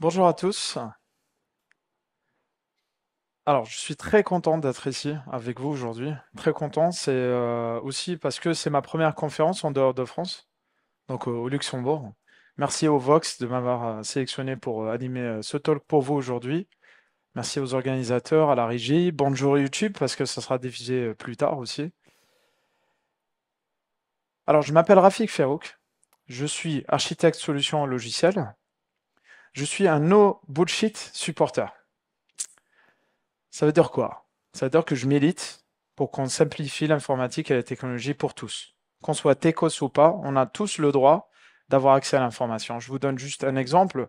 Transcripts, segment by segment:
Bonjour à tous. Alors, je suis très content d'être ici avec vous aujourd'hui. Très content, c'est euh, aussi parce que c'est ma première conférence en dehors de France, donc au Luxembourg. Merci au Vox de m'avoir euh, sélectionné pour euh, animer ce talk pour vous aujourd'hui. Merci aux organisateurs, à la régie. Bonjour YouTube, parce que ça sera diffusé plus tard aussi. Alors, je m'appelle Rafik Ferouk. Je suis architecte solution logiciel je suis un no bullshit supporter. Ça veut dire quoi Ça veut dire que je milite pour qu'on simplifie l'informatique et la technologie pour tous. Qu'on soit techos ou pas, on a tous le droit d'avoir accès à l'information. Je vous donne juste un exemple.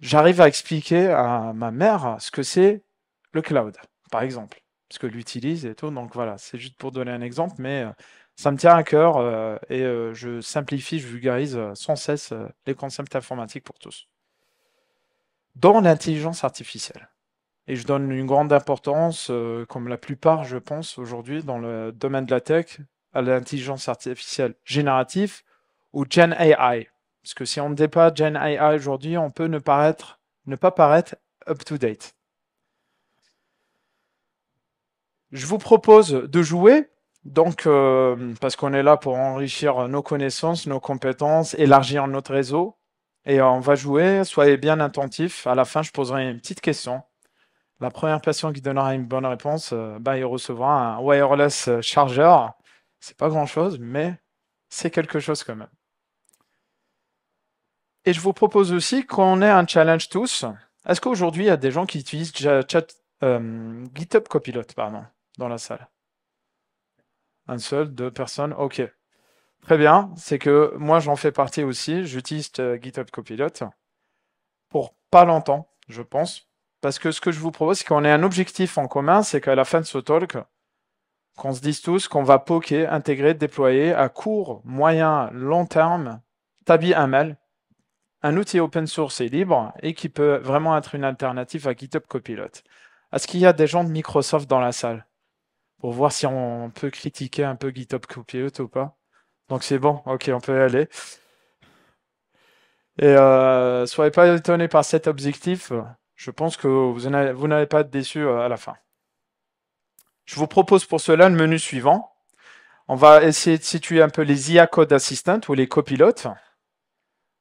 J'arrive à expliquer à ma mère ce que c'est le cloud, par exemple, parce que l'utilise et tout. Donc voilà, c'est juste pour donner un exemple, mais euh, ça me tient à cœur euh, et euh, je simplifie, je vulgarise euh, sans cesse les concepts informatiques pour tous. Dans l'intelligence artificielle, et je donne une grande importance, comme la plupart, je pense, aujourd'hui, dans le domaine de la tech, à l'intelligence artificielle générative ou Gen AI. Parce que si on ne dit pas Gen AI aujourd'hui, on peut ne, ne pas paraître up-to-date. Je vous propose de jouer donc, euh, parce qu'on est là pour enrichir nos connaissances, nos compétences, élargir notre réseau. Et on va jouer, soyez bien attentifs. À la fin, je poserai une petite question. La première personne qui donnera une bonne réponse, euh, bah, il recevra un wireless chargeur, C'est pas grand chose, mais c'est quelque chose quand même. Et je vous propose aussi qu'on ait un challenge tous. Est-ce qu'aujourd'hui, il y a des gens qui utilisent chat, euh, GitHub Copilot pardon, dans la salle un seul, deux personnes, ok. Très bien, c'est que moi j'en fais partie aussi, j'utilise euh, GitHub Copilot pour pas longtemps, je pense, parce que ce que je vous propose, c'est qu'on ait un objectif en commun, c'est qu'à la fin de ce talk, qu'on se dise tous qu'on va poker, intégrer, déployer à court, moyen, long terme, Tabi ML, un outil open source et libre et qui peut vraiment être une alternative à GitHub Copilot. Est-ce qu'il y a des gens de Microsoft dans la salle pour voir si on peut critiquer un peu GitHub Copilot ou pas. Donc c'est bon, ok, on peut y aller. Et euh, soyez pas étonnés par cet objectif. Je pense que vous n'allez pas être déçu euh, à la fin. Je vous propose pour cela le menu suivant. On va essayer de situer un peu les IA Code Assistant ou les copilotes.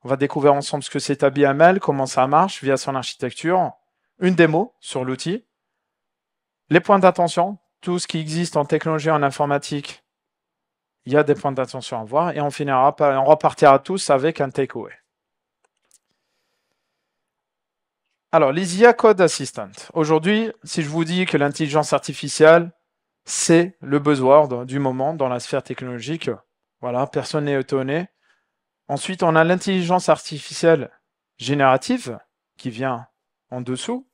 On va découvrir ensemble ce que c'est ABML, comment ça marche via son architecture, une démo sur l'outil, les points d'attention tout ce qui existe en technologie, en informatique, il y a des points d'attention à voir et on finira on repartira tous avec un takeaway. Alors, les IA Code Assistant. Aujourd'hui, si je vous dis que l'intelligence artificielle, c'est le buzzword du moment dans la sphère technologique, voilà, personne n'est étonné. Ensuite, on a l'intelligence artificielle générative qui vient en dessous,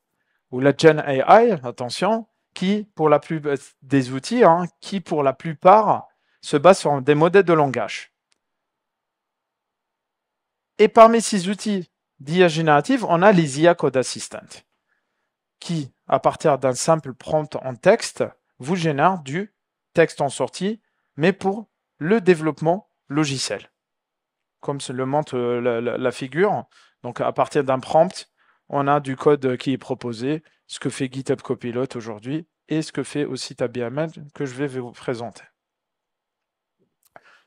ou la Gen AI, attention, qui, pour la euh, des outils, hein, qui pour la plupart se basent sur des modèles de langage. Et parmi ces outils d'IA générative, on a les IA Code Assistant, qui, à partir d'un simple prompt en texte, vous génère du texte en sortie, mais pour le développement logiciel. Comme le montre euh, la figure, donc à partir d'un prompt, on a du code qui est proposé, ce que fait GitHub Copilot aujourd'hui et ce que fait aussi Ahmed, que je vais vous présenter.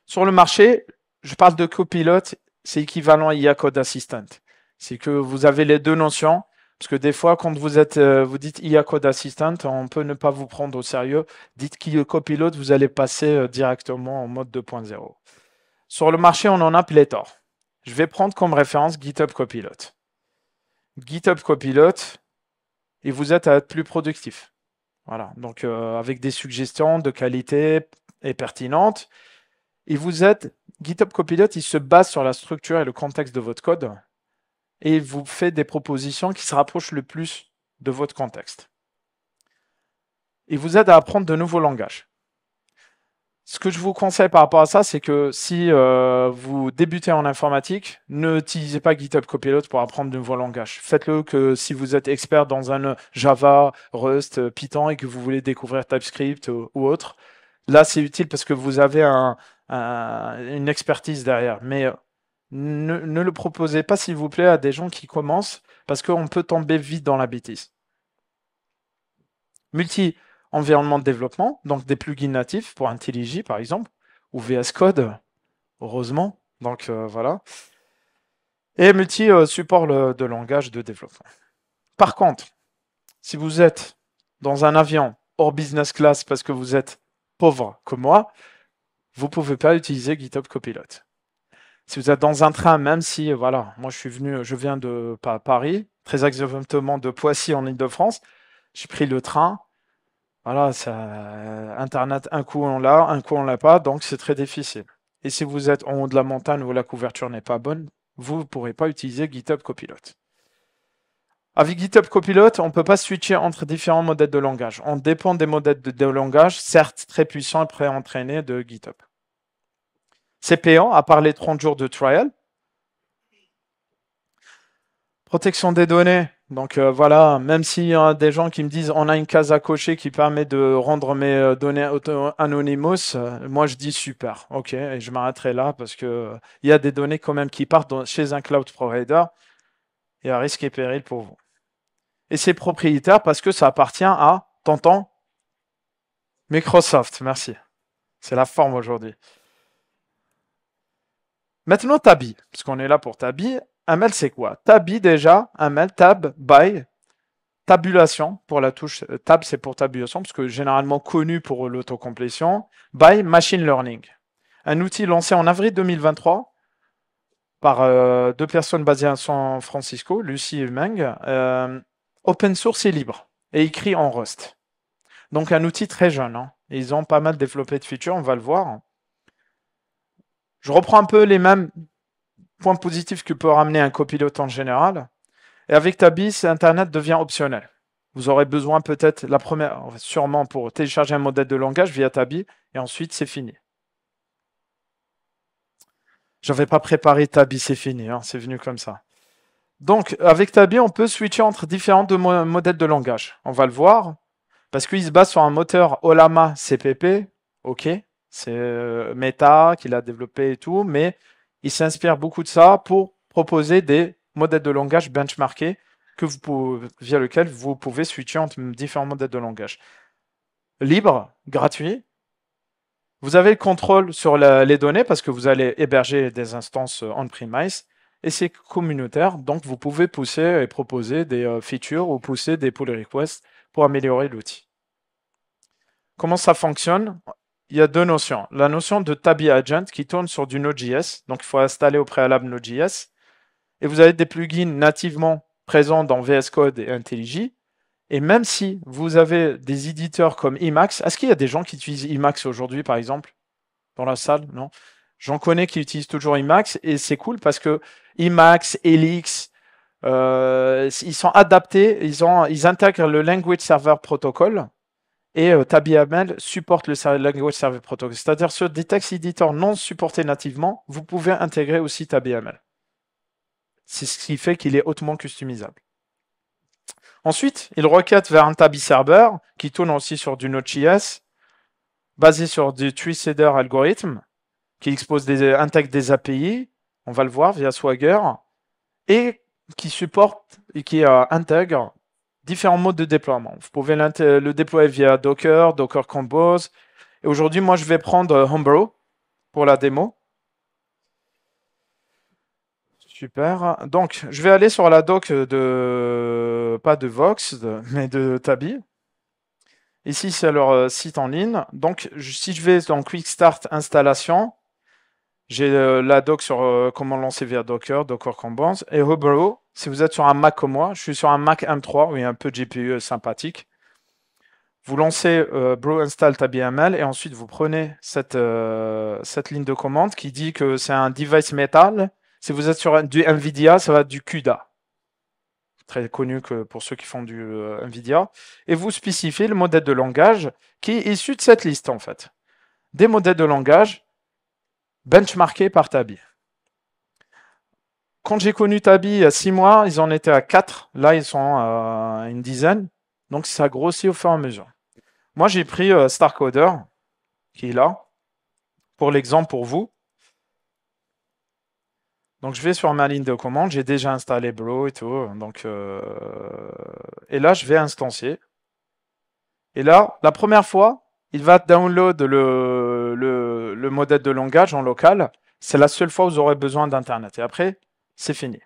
Sur le marché, je parle de Copilot, c'est équivalent à IA Code Assistant. C'est que vous avez les deux notions, parce que des fois, quand vous êtes, euh, vous dites IA Code Assistant, on peut ne pas vous prendre au sérieux. Dites qu'il copilote, vous allez passer euh, directement en mode 2.0. Sur le marché, on en a pléthore. Je vais prendre comme référence GitHub Copilot. GitHub Copilot, et vous êtes à être plus productif. Voilà, donc euh, avec des suggestions de qualité et pertinentes. Et vous êtes, GitHub Copilot, il se base sur la structure et le contexte de votre code et il vous fait des propositions qui se rapprochent le plus de votre contexte. Il vous aide à apprendre de nouveaux langages ce que je vous conseille par rapport à ça, c'est que si euh, vous débutez en informatique, ne utilisez pas GitHub Copilot pour apprendre de nouveaux langages. Faites-le que si vous êtes expert dans un Java, Rust, Python et que vous voulez découvrir TypeScript ou, autre. Là, c'est utile parce que vous avez un, une expertise derrière. Mais euh, ne, ne le proposez pas, s'il vous plaît, à des gens qui commencent parce qu'on peut tomber vite dans la bêtise. Multi, environnement de développement, donc des plugins natifs pour IntelliJ par exemple, ou VS Code, heureusement. Donc euh, voilà. Et multi-support euh, de langage de développement. Par contre, si vous êtes dans un avion hors business class parce que vous êtes pauvre comme moi, vous ne pouvez pas utiliser GitHub Copilot. Si vous êtes dans un train, même si, voilà, moi je suis venu, je viens de Paris, très exactement de Poissy en Ile-de-France, j'ai pris le train, voilà, ça, Internet, un coup on l'a, un coup on l'a pas, donc c'est très difficile. Et si vous êtes en haut de la montagne où la couverture n'est pas bonne, vous ne pourrez pas utiliser GitHub Copilot. Avec GitHub Copilot, on ne peut pas switcher entre différents modèles de langage. On dépend des modèles de, de langage, certes très puissants et pré-entraînés de GitHub. C'est payant, à part les 30 jours de trial. Protection des données, donc euh, voilà, même s'il y a des gens qui me disent on a une case à cocher qui permet de rendre mes euh, données anonymous, euh, moi je dis super, ok, et je m'arrêterai là parce que il y a des données quand même qui partent chez un cloud provider et a risque et péril pour vous. Et c'est propriétaire parce que ça appartient à, t'entends Microsoft, merci. C'est la forme aujourd'hui. Maintenant, Tabi, parce qu'on est là pour Tabi, un mail, c'est quoi Tabi déjà, un mail, tab, by, tabulation pour la touche euh, tab, c'est pour tabulation, parce que généralement connu pour l'autocomplétion, by machine learning. Un outil lancé en avril 2023 par euh, deux personnes basées à San Francisco, Lucie et Meng, euh, open source et libre, et écrit en Rust. Donc un outil très jeune. Hein. Ils ont pas mal développé de features, on va le voir. Je reprends un peu les mêmes point positif que peut ramener un copilote en général. Et avec Tabi, Internet devient optionnel. Vous aurez besoin peut-être, la première, sûrement pour télécharger un modèle de langage via Tabi, et ensuite c'est fini. Je n'avais pas préparé Tabi, c'est fini, hein, c'est venu comme ça. Donc, avec Tabi, on peut switcher entre différents modèles de langage. On va le voir, parce qu'il se base sur un moteur Olama CPP, ok, c'est euh, Meta qu'il a développé et tout, mais il s'inspire beaucoup de ça pour proposer des modèles de langage benchmarkés que vous via lesquels vous pouvez switcher entre différents modèles de langage. Libre, gratuit. Vous avez le contrôle sur les données parce que vous allez héberger des instances euh, on-premise et c'est communautaire, donc vous pouvez pousser et proposer des euh, features ou pousser des pull requests pour améliorer l'outil. Comment ça fonctionne il y a deux notions. La notion de Tabby Agent qui tourne sur du Node.js, donc il faut installer au préalable Node.js. Et vous avez des plugins nativement présents dans VS Code et IntelliJ. Et même si vous avez des éditeurs comme Emacs, est-ce qu'il y a des gens qui utilisent Emacs aujourd'hui, par exemple, dans la salle Non J'en connais qui utilisent toujours Emacs et c'est cool parce que Emacs, Elix, euh, ils sont adaptés, ils, ont, ils intègrent le Language Server Protocol et euh, TabIML supporte le Language Server Protocol. C'est-à-dire sur des textes éditeurs non supportés nativement, vous pouvez intégrer aussi TabIML. C'est ce qui fait qu'il est hautement customisable. Ensuite, il requête vers un Tabi Server qui tourne aussi sur du Node.js, basé sur du TreeSader algorithme, qui expose des, intègre des API, on va le voir via Swagger, et qui supporte et qui euh, intègre différents modes de déploiement. Vous pouvez le déployer via Docker, Docker Compose. Et aujourd'hui, moi, je vais prendre euh, Homebrew pour la démo. Super. Donc, je vais aller sur la doc de, pas de Vox, mais de Tabi. Ici, c'est leur euh, site en ligne. Donc, si je vais dans Quick Start Installation, j'ai euh, la doc sur comment lancer via Docker, Docker Compose et Homebrew si vous êtes sur un Mac comme moi, je suis sur un Mac M3, oui, un peu de GPU sympathique. Vous lancez euh, Brew install tabml et ensuite vous prenez cette, euh, cette ligne de commande qui dit que c'est un device metal. Si vous êtes sur du NVIDIA, ça va être du CUDA. Très connu que pour ceux qui font du euh, NVIDIA. Et vous spécifiez le modèle de langage qui est issu de cette liste en fait. Des modèles de langage benchmarkés par Tabi quand j'ai connu Tabi il y a six mois, ils en étaient à quatre. Là, ils sont à une dizaine. Donc, ça grossit au fur et à mesure. Moi, j'ai pris euh, Starcoder, qui est là, pour l'exemple pour vous. Donc, je vais sur ma ligne de commande. J'ai déjà installé Bro et tout. Donc, euh, Et là, je vais instancier. Et là, la première fois, il va download le, le modèle de langage en local. C'est la seule fois où vous aurez besoin d'Internet. Et après, c'est fini.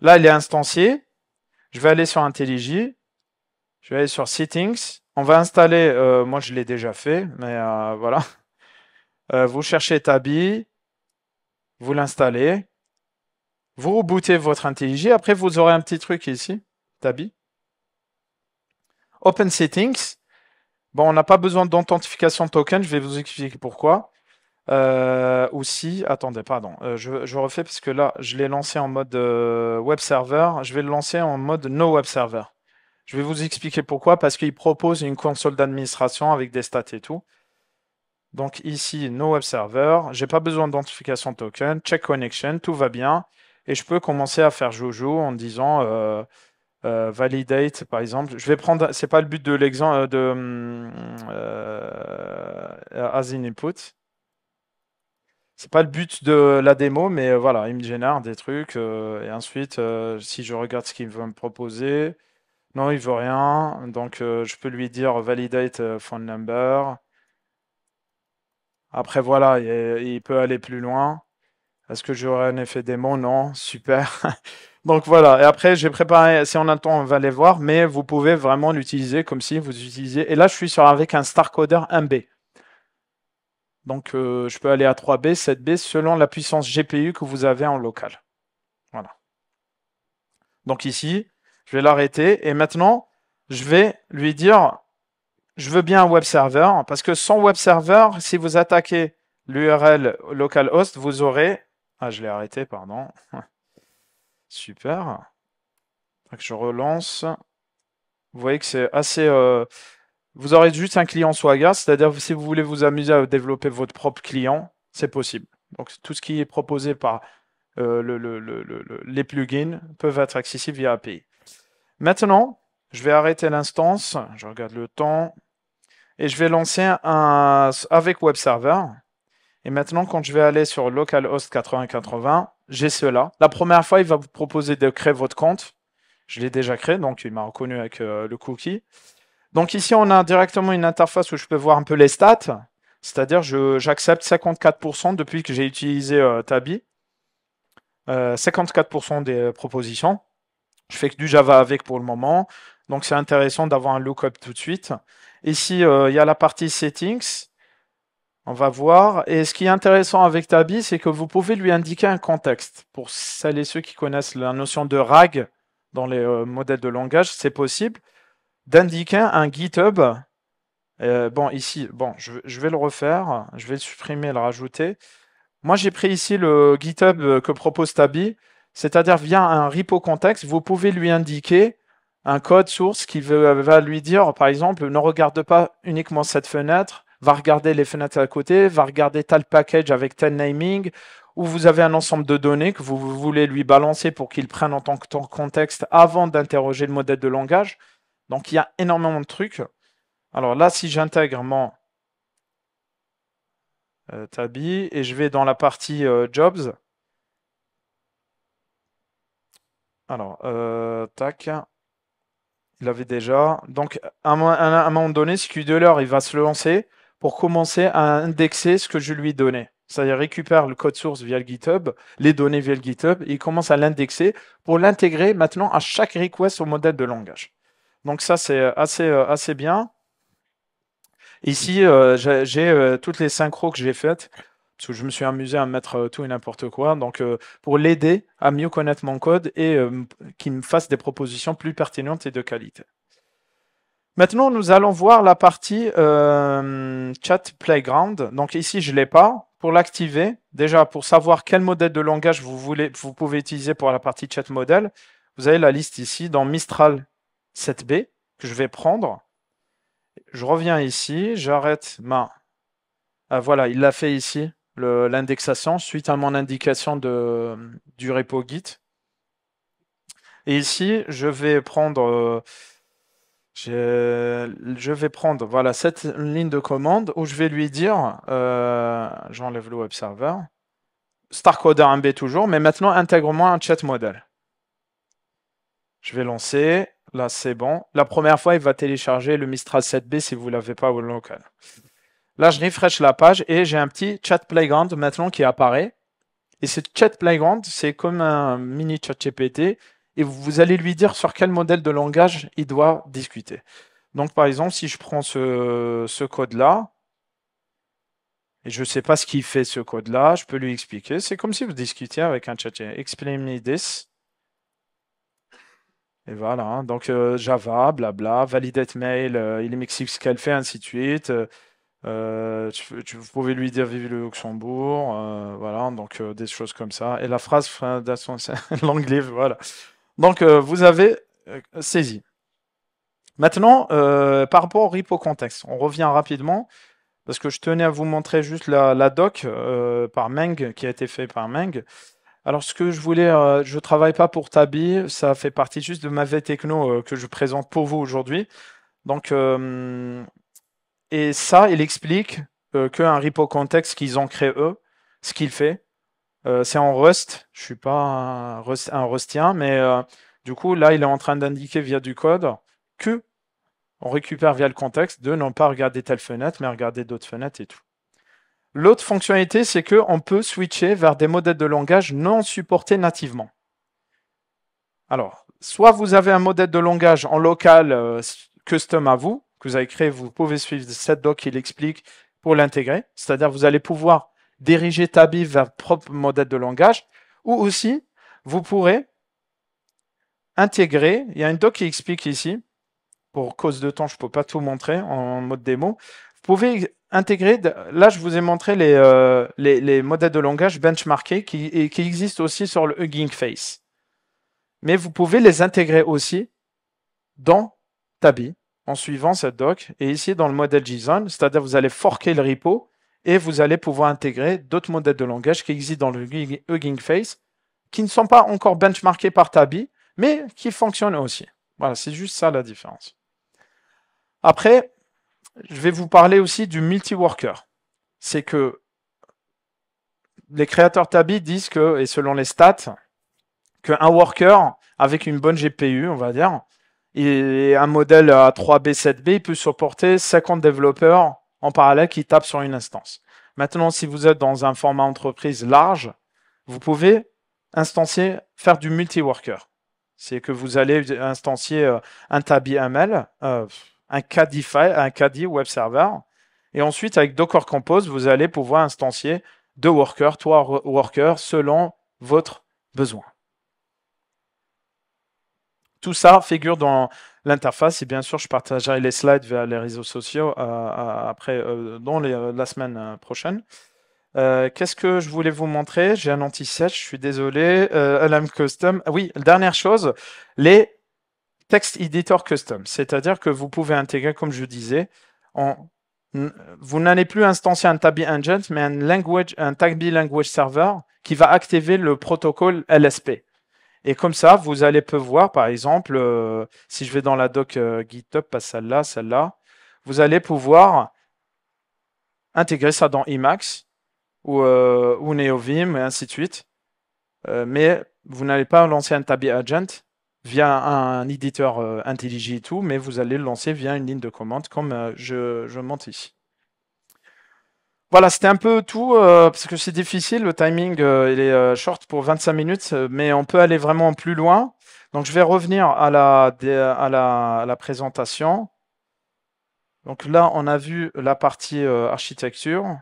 Là, il est instancié. Je vais aller sur IntelliJ. Je vais aller sur Settings. On va installer, euh, moi je l'ai déjà fait, mais euh, voilà. Euh, vous cherchez Tabi, vous l'installez, vous rebootez votre IntelliJ. Après, vous aurez un petit truc ici, Tabi. Open Settings. Bon, on n'a pas besoin d'authentification token, je vais vous expliquer pourquoi. Euh, aussi, attendez, pardon, euh, je, refais parce que là, je l'ai lancé en mode euh, web server. Je vais le lancer en mode no web server. Je vais vous expliquer pourquoi. Parce qu'il propose une console d'administration avec des stats et tout. Donc ici, no web server. J'ai pas besoin d'identification token. Check connection, tout va bien. Et je peux commencer à faire jojo en disant validate, par exemple. Je vais prendre, c'est pas le but de l'exemple de as in input. C'est pas le but de la démo, mais euh, voilà, il me génère des trucs. Euh, et ensuite, euh, si je regarde ce qu'il veut me proposer, non, il veut rien. Donc, je peux lui dire validate phone number. Après, voilà, il peut aller plus loin. Est-ce que j'aurai un effet démo Non, super. Donc voilà, et après j'ai préparé, si on attend, on va aller voir, mais vous pouvez vraiment l'utiliser comme si vous utilisiez. Et là, je suis sur avec un StarCoder 1B. Donc, euh, je peux aller à 3B, 7B selon la puissance GPU que vous avez en local. Voilà. Donc ici, je vais l'arrêter et maintenant, je vais lui dire, je veux bien un web server parce que sans web server, si vous attaquez l'URL localhost, vous aurez... Ah, je l'ai arrêté, pardon. Super. je relance. Vous voyez que c'est assez... Euh, vous aurez juste un client Swagger, c'est-à-dire si vous voulez vous amuser à développer votre propre client, c'est possible. Donc tout ce qui est proposé par euh, les plugins peuvent être accessibles via API. Maintenant, je vais arrêter l'instance, je regarde le temps, et je vais lancer un avec web server. Et maintenant, quand je vais aller sur localhost 8080, j'ai cela. La première fois, il va vous proposer de créer votre compte. Je l'ai déjà créé, donc il m'a reconnu avec euh, le cookie. Donc ici, on a directement une interface où je peux voir un peu les stats. C'est-à-dire, j'accepte 54% depuis que j'ai utilisé Tabby, euh, Tabi. 54% euh, des euh, propositions. Je fais que du Java avec pour le moment. Donc c'est intéressant d'avoir un lookup tout de suite. Ici, il y a la partie settings. On va voir. Et ce qui est intéressant avec Tabi, c'est que vous pouvez lui indiquer un contexte. Pour celles et ceux qui connaissent la notion de RAG dans les modèles de langage, c'est possible d'indiquer un GitHub. Euh, bon, ici, bon, je, vais le refaire, je vais le supprimer, le rajouter. Moi, j'ai pris ici le GitHub que propose Tabi, c'est-à-dire via un repo contexte, vous pouvez lui indiquer un code source qui va lui dire, par exemple, ne regarde pas uniquement cette fenêtre, va regarder les fenêtres à côté, va regarder tel package avec tel naming, où vous avez un ensemble de données que vous voulez lui balancer pour qu'il prenne en tant que contexte avant d'interroger le modèle de langage. Donc il y a énormément de trucs. Alors là, si j'intègre mon euh, Tabi et je vais dans la partie euh, Jobs. Alors, euh, tac. Il avait déjà. Donc, à un, moment donné, l'heure, il va se lancer pour commencer à indexer ce que je lui ai donné. C'est-à-dire, récupère le code source via le GitHub, les données via le GitHub, et il commence à l'indexer pour l'intégrer maintenant à chaque request au modèle de langage. Donc ça, c'est euh, assez, euh, assez bien. Ici, euh, j'ai toutes les synchros que j'ai faites, parce que je me suis amusé à mettre tout et n'importe quoi, donc pour l'aider à mieux connaître mon code et qu'il me fasse des propositions plus pertinentes et de qualité. Maintenant, nous allons voir la partie Chat Playground. Donc ici, je ne l'ai pas. Pour l'activer, déjà pour savoir quel modèle de langage vous, voulez, vous pouvez utiliser pour la partie Chat Model, vous avez la liste ici dans Mistral 7b que je vais prendre. Je reviens ici, j'arrête ma... Ah, voilà, il l'a fait ici, l'indexation, suite à mon indication de, du repo git. Et ici, je vais prendre... Euh, je, vais prendre voilà, cette ligne de commande où je vais lui dire, euh, j'enlève le web server, Starcoder 1b toujours, mais maintenant intègre-moi un chat model. Je vais lancer, Là, c'est bon. La première fois, il va télécharger le Mistral 7B si vous ne l'avez pas au local. Là, je refresh la page et j'ai un petit chat playground maintenant qui apparaît. Et ce chat playground, c'est comme un mini chat GPT et vous allez lui dire sur quel modèle de langage il doit discuter. Donc, par exemple, si je prends ce, code-là, et je ne sais pas ce qu'il fait ce code-là, je peux lui expliquer. C'est comme si vous discutiez avec un chat. Explain me this. Et voilà, hein. donc euh, Java, blabla, validate mail, euh, il est qu'elle fait, ainsi de suite. Euh, tu, tu, vous pouvez lui dire vive le Luxembourg, voilà, donc des choses comme ça. Et la phrase l'anglais, voilà. Donc vous avez saisi. Maintenant, par rapport au repo contexte, on revient rapidement parce que je tenais à vous montrer juste la, la doc par Meng qui a été faite par Meng. Alors, ce que je voulais, je euh, je travaille pas pour Tabi, ça fait partie juste de ma v techno euh, que je présente pour vous aujourd'hui. Donc, euh, et ça, il explique qu'un repo contexte qu'ils ont créé eux, ce qu'il fait, c'est en Rust. Je ne suis pas un, un Rustien, mais du coup, là, il est en train d'indiquer via du code que on récupère via le contexte de non pas regarder telle fenêtre, mais regarder d'autres fenêtres et tout. L'autre fonctionnalité, c'est qu'on peut switcher vers des modèles de langage non supportés nativement. Alors, soit vous avez un modèle de langage en local euh, custom à vous, que vous avez créé, vous pouvez suivre cette doc qui l'explique pour l'intégrer. C'est-à-dire, vous allez pouvoir diriger Tabi vers votre propre modèle de langage, ou aussi, vous pourrez intégrer, il y a une doc qui explique ici, pour cause de temps, je ne peux pas tout montrer en mode démo, vous pouvez intégrer... Là, je vous ai montré euh, les, les, modèles de langage benchmarkés qui, qui existent aussi sur le Hugging Face. Mais vous pouvez les intégrer aussi dans Tabi en suivant cette doc. Et ici, dans le modèle JSON, c'est-à-dire vous allez forquer le repo et vous allez pouvoir intégrer d'autres modèles de langage qui existent dans le Hugging Face, qui ne sont pas encore benchmarkés par Tabi, mais qui fonctionnent aussi. Voilà, c'est juste ça la différence. Après, je vais vous parler aussi du multi-worker. C'est que les créateurs Tabi disent que, et selon les stats, qu'un worker avec une bonne GPU, on va dire, et un modèle à 3B, 7B, il peut supporter 50 développeurs en parallèle qui tapent sur une instance. Maintenant, si vous êtes dans un format entreprise large, vous pouvez instancier, faire du multi-worker. C'est que vous allez instancier euh, un tabi ML, euh, un caddy un web server. Et ensuite, avec Docker Compose, vous allez pouvoir instancier deux workers, trois workers, selon votre besoin. Tout ça figure dans l'interface et bien sûr, je partagerai les slides vers les réseaux sociaux euh, euh, après, euh, dans la semaine prochaine. Qu'est-ce que je voulais vous montrer J'ai un anti-sèche, je suis désolé. LM Custom. Ah oui, dernière chose, les Text Editor Custom, c'est-à-dire que vous pouvez intégrer, comme je disais, vous n'allez plus instancier un Tabby Agent, mais un, language, un Tabby Language Server qui va activer le protocole LSP. Et comme ça, vous allez pouvoir, par exemple, euh, si je vais dans la doc euh, GitHub, pas celle-là, celle-là, vous allez pouvoir intégrer ça dans Emacs ou, euh, ou NeoVim et ainsi de suite. mais vous n'allez pas lancer un Tabby Agent, via un, éditeur euh, intelligent et tout, mais vous allez le lancer via une ligne de commande comme euh, je, monte ici. Voilà, c'était un peu tout, euh, parce que c'est difficile, le timing est short pour 25 minutes, mais on peut aller vraiment plus loin. Donc je vais revenir à la, à la présentation. Donc là, on a vu la partie architecture,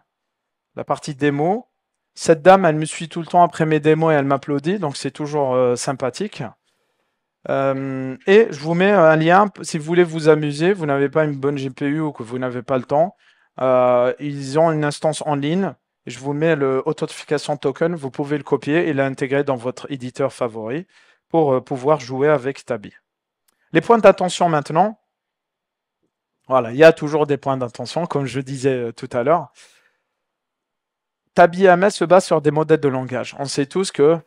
la partie démo. Cette dame, elle me suit tout le temps après mes démos et elle m'applaudit, donc c'est toujours sympathique. Euh, et je vous mets un lien si vous voulez vous amuser, vous n'avez pas une bonne GPU ou que vous n'avez pas le temps. Euh, ils ont une instance en ligne. Je vous mets le token. Vous pouvez le copier et l'intégrer dans votre éditeur favori pour euh, pouvoir jouer avec Tabi. Les points d'attention maintenant. Voilà, il y a toujours des points d'attention, comme je disais tout à l'heure. Tabi AMS se base sur des modèles de langage. On sait tous que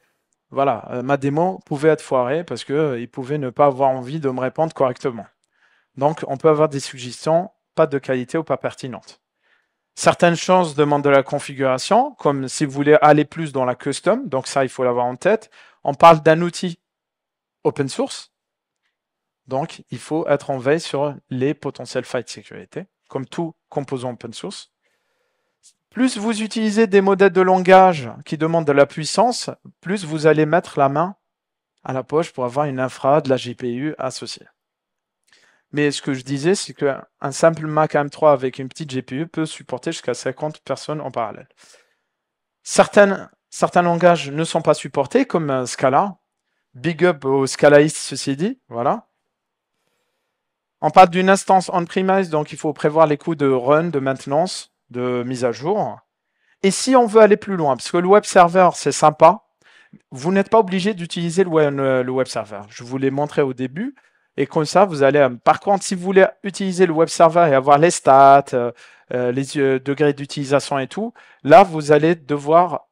voilà, euh, ma démo pouvait être foirée parce qu'il euh, pouvait ne pas avoir envie de me répondre correctement. Donc, on peut avoir des suggestions pas de qualité ou pas pertinentes. Certaines choses demandent de la configuration, comme si vous voulez aller plus dans la custom, donc ça, il faut l'avoir en tête. On parle d'un outil open source, donc il faut être en veille sur les potentiels failles de sécurité, comme tout composant open source. Plus vous utilisez des modèles de langage qui demandent de la puissance, plus vous allez mettre la main à la poche pour avoir une infra de la GPU associée. Mais ce que je disais, c'est qu'un simple Mac M3 avec une petite GPU peut supporter jusqu'à 50 personnes en parallèle. certains langages ne sont pas supportés, comme euh, Scala. Big up au Scalaist, ceci dit. Voilà. On parle d'une instance on-premise, donc il faut prévoir les coûts de run, de maintenance de mise à jour. Et si on veut aller plus loin, parce que le web server, c'est sympa, vous n'êtes pas obligé d'utiliser le, web server. Je vous l'ai montré au début. Et comme ça, vous allez. Euh, par contre, si vous voulez utiliser le web server et avoir les stats, euh, euh, les degrés d'utilisation et tout, là, vous allez devoir,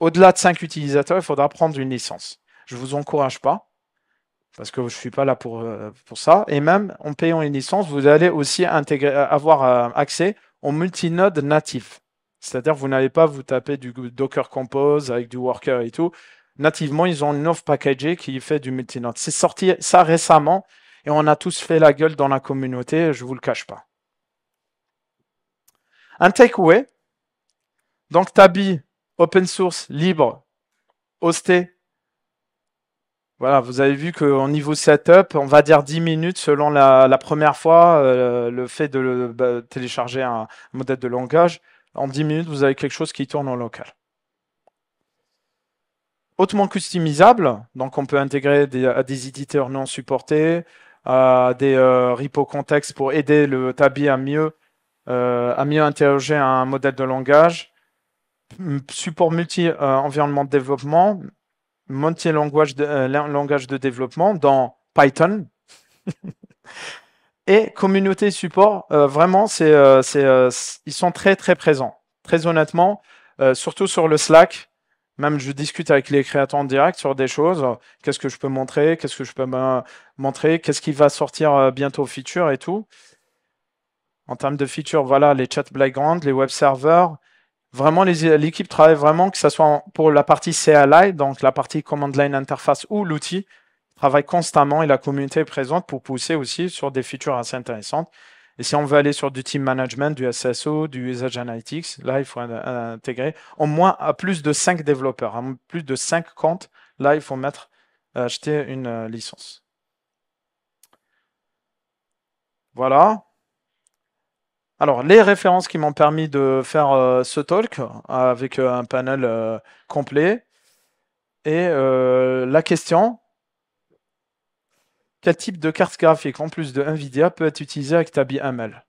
au-delà de 5 utilisateurs, il faudra prendre une licence. Je vous encourage pas, parce que je ne suis pas là pour, pour ça. Et même en payant une licence, vous allez aussi avoir accès multinode natif. C'est-à-dire, vous n'allez pas vous taper du Docker Compose avec du Worker et tout. Nativement, ils ont une offre packagée qui fait du multinode. C'est sorti ça récemment et on a tous fait la gueule dans la communauté, je vous le cache pas. Un takeaway. Donc, Tabi, open source, libre, hosté voilà, vous avez vu qu'au niveau setup, on va dire 10 minutes selon la, première fois, euh, le fait de bah, télécharger un modèle de langage. En 10 minutes, vous avez quelque chose qui tourne en local. Hautement customisable, donc on peut intégrer des, des éditeurs non supportés, des euh, repos contexte pour aider le tabi à mieux, euh, à mieux interroger un modèle de langage. Support multi-environnement de développement, montier langage de, euh, de développement dans Python. et communauté support, euh, vraiment, c'est, euh, ils sont très très présents. Très honnêtement, surtout sur le Slack, même je discute avec les créateurs en direct sur des choses. Qu'est-ce que je peux montrer Qu'est-ce que je peux ben, montrer Qu'est-ce qui va sortir bientôt feature et tout. En termes de features, voilà les chats Blackground, les web servers, Vraiment, l'équipe travaille vraiment, que ce soit pour la partie CLI, donc la partie Command Line Interface ou l'outil, travaille constamment et la communauté est présente pour pousser aussi sur des features assez intéressantes. Et si on veut aller sur du team management, du SSO, du usage analytics, là, il faut intégrer au moins à plus de 5 développeurs, à plus de 5 comptes, là, il faut mettre, acheter une euh, licence. Voilà. Alors, les références qui m'ont permis de faire euh, ce talk euh, avec euh, un panel complet. Et la question quel type de carte graphique en plus de NVIDIA peut être utilisé avec Tabi ML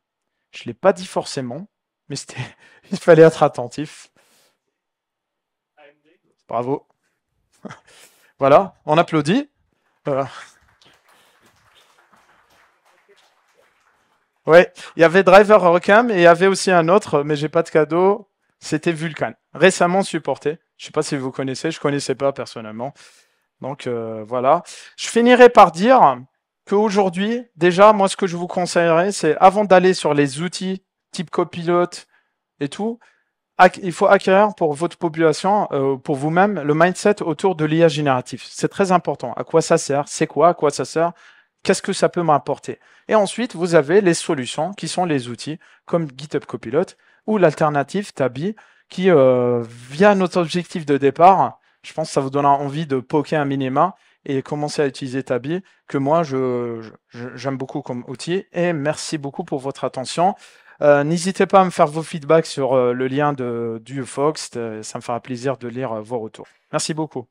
Je ne l'ai pas dit forcément, mais il fallait être attentif. Bravo. voilà, on applaudit. Ouais, il y avait Driver Rockham et il y avait aussi un autre, mais j'ai pas de cadeau. C'était Vulcan, récemment supporté. Je sais pas si vous connaissez, je connaissais pas personnellement. Donc euh, voilà. Je finirai par dire qu'aujourd'hui, déjà, moi, ce que je vous conseillerais, c'est avant d'aller sur les outils type copilote et tout, il faut acquérir pour votre population, euh, pour vous-même, le mindset autour de l'IA génératif. C'est très important. À quoi ça sert C'est quoi À quoi ça sert Qu'est-ce que ça peut m'apporter Et ensuite, vous avez les solutions qui sont les outils comme GitHub Copilot ou l'alternative Tabi qui, euh, via notre objectif de départ, je pense que ça vous donnera envie de poker un minima et commencer à utiliser Tabi, que moi, je, j'aime beaucoup comme outil. Et merci beaucoup pour votre attention. Euh, n'hésitez pas à me faire vos feedbacks sur euh, le lien de, du Fox. Ça me fera plaisir de lire euh, vos retours. Merci beaucoup.